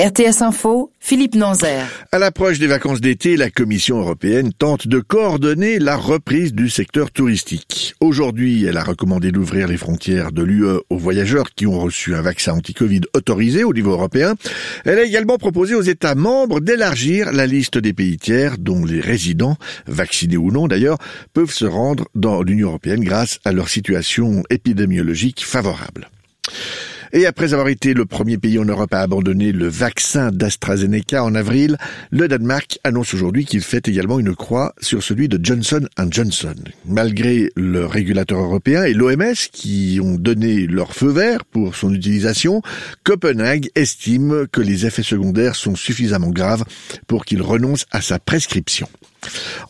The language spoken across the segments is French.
RTS Info, Philippe Nanzer. À l'approche des vacances d'été, la Commission européenne tente de coordonner la reprise du secteur touristique. Aujourd'hui, elle a recommandé d'ouvrir les frontières de l'UE aux voyageurs qui ont reçu un vaccin anti-Covid autorisé au niveau européen. Elle a également proposé aux États membres d'élargir la liste des pays tiers dont les résidents, vaccinés ou non d'ailleurs, peuvent se rendre dans l'Union européenne grâce à leur situation épidémiologique favorable. Et après avoir été le premier pays en Europe à abandonner le vaccin d'AstraZeneca en avril, le Danemark annonce aujourd'hui qu'il fait également une croix sur celui de Johnson Johnson. Malgré le régulateur européen et l'OMS qui ont donné leur feu vert pour son utilisation, Copenhague estime que les effets secondaires sont suffisamment graves pour qu'il renonce à sa prescription.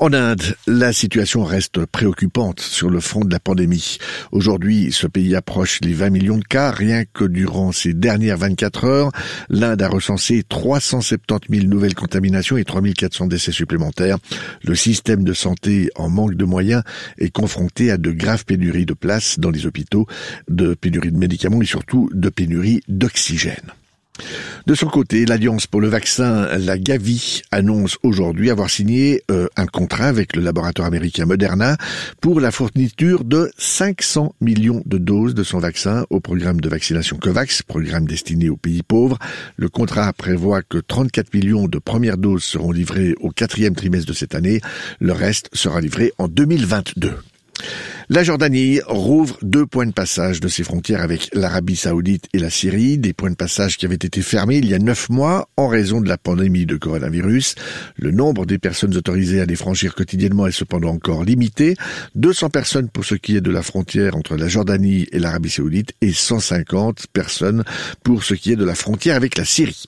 En Inde, la situation reste préoccupante sur le front de la pandémie. Aujourd'hui, ce pays approche les 20 millions de cas. Rien que durant ces dernières 24 heures. L'Inde a recensé 370 000 nouvelles contaminations et 3 400 décès supplémentaires. Le système de santé en manque de moyens est confronté à de graves pénuries de places dans les hôpitaux, de pénuries de médicaments et surtout de pénuries d'oxygène. De son côté, l'Alliance pour le vaccin, la Gavi, annonce aujourd'hui avoir signé euh, un contrat avec le laboratoire américain Moderna pour la fourniture de 500 millions de doses de son vaccin au programme de vaccination COVAX, programme destiné aux pays pauvres. Le contrat prévoit que 34 millions de premières doses seront livrées au quatrième trimestre de cette année. Le reste sera livré en 2022. La Jordanie rouvre deux points de passage de ses frontières avec l'Arabie saoudite et la Syrie, des points de passage qui avaient été fermés il y a neuf mois en raison de la pandémie de coronavirus. Le nombre des personnes autorisées à les franchir quotidiennement est cependant encore limité. 200 personnes pour ce qui est de la frontière entre la Jordanie et l'Arabie saoudite et 150 personnes pour ce qui est de la frontière avec la Syrie.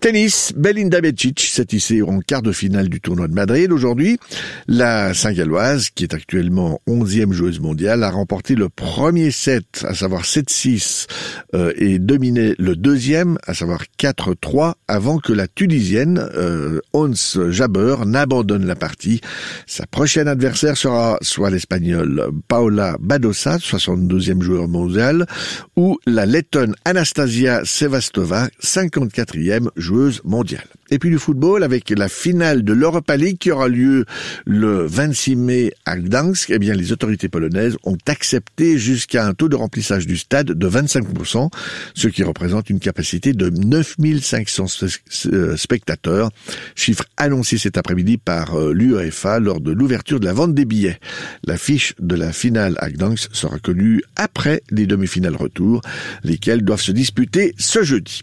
Tennis, Belinda Becic s'est hissée en quart de finale du tournoi de Madrid. Aujourd'hui, la Saint-Galloise, qui est actuellement 11e joueuse mondiale, a remporté le premier set, à savoir 7-6, euh, et dominé le deuxième, à savoir 4-3, avant que la Tunisienne, euh, Hans Jaber, n'abandonne la partie. Sa prochaine adversaire sera soit l'Espagnole Paola Badosa, 62e joueur mondial, ou la Lettonne Anastasia Sevastova, 54e joueuse mondiale. Et puis du football avec la finale de l'Europa League qui aura lieu le 26 mai à Gdansk. Eh bien, les autorités polonaises ont accepté jusqu'à un taux de remplissage du stade de 25%, ce qui représente une capacité de 9500 spectateurs, chiffre annoncé cet après-midi par euh, l'UEFA lors de l'ouverture de la vente des billets. L'affiche de la finale à Gdansk sera connue après les demi-finales retour, lesquelles doivent se disputer ce jeudi.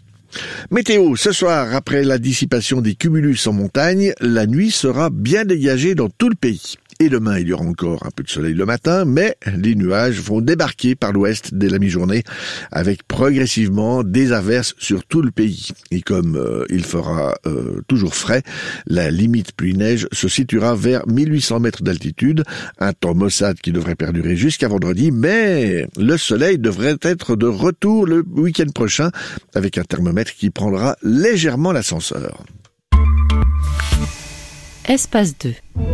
Météo, ce soir, après la dissipation des cumulus en montagne, la nuit sera bien dégagée dans tout le pays et demain il y aura encore un peu de soleil le matin, mais les nuages vont débarquer par l'ouest dès la mi-journée avec progressivement des averses sur tout le pays. Et comme euh, il fera euh, toujours frais, la limite pluie-neige se situera vers 1800 mètres d'altitude, un temps maussade qui devrait perdurer jusqu'à vendredi, mais le soleil devrait être de retour le week-end prochain avec un thermomètre qui prendra légèrement l'ascenseur. Espace 2